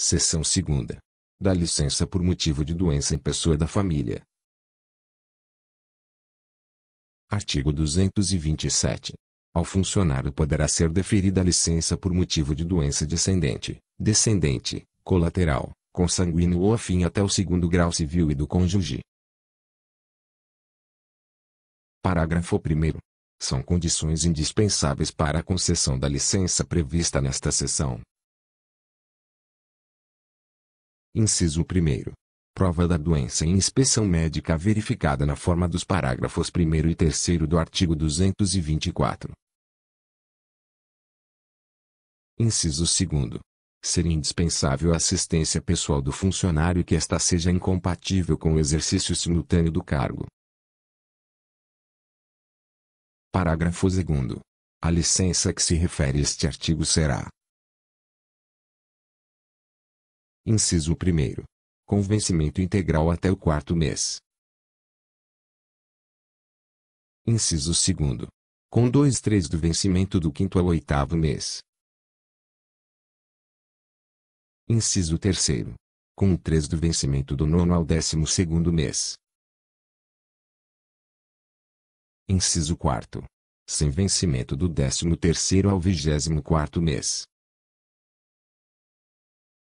Seção segunda. Da licença por motivo de doença em pessoa da família. Artigo 227. Ao funcionário poderá ser deferida a licença por motivo de doença descendente, descendente, colateral, consanguíneo ou afim até o segundo grau civil e do cônjuge. Parágrafo 1. São condições indispensáveis para a concessão da licença prevista nesta seção Inciso 1. Prova da doença em inspeção médica verificada na forma dos parágrafos 1 e 3 do artigo 224. Inciso 2. Ser indispensável a assistência pessoal do funcionário que esta seja incompatível com o exercício simultâneo do cargo. Parágrafo 2. A licença a que se refere este artigo será Inciso 1. Com vencimento integral até o quarto mês. Inciso 2. Com 2 3 do vencimento do quinto ao oitavo mês. Inciso 3. Com 3 do vencimento do nono ao décimo segundo mês. Inciso 4. Sem vencimento do décimo terceiro ao vigésimo quarto mês.